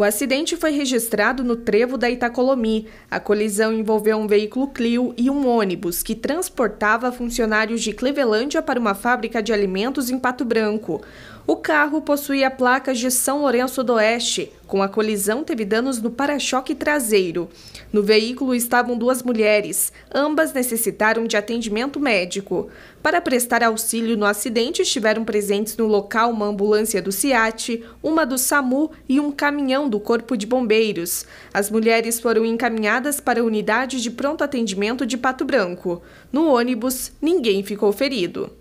O acidente foi registrado no trevo da Itacolomi. A colisão envolveu um veículo Clio e um ônibus que transportava funcionários de Clevelândia para uma fábrica de alimentos em Pato Branco. O carro possuía placas de São Lourenço do Oeste. Com a colisão, teve danos no para-choque traseiro. No veículo estavam duas mulheres. Ambas necessitaram de atendimento médico. Para prestar auxílio no acidente, estiveram presentes no local uma ambulância do CIAT, uma do SAMU e um caminhão do Corpo de Bombeiros. As mulheres foram encaminhadas para a unidade de pronto atendimento de Pato Branco. No ônibus, ninguém ficou ferido.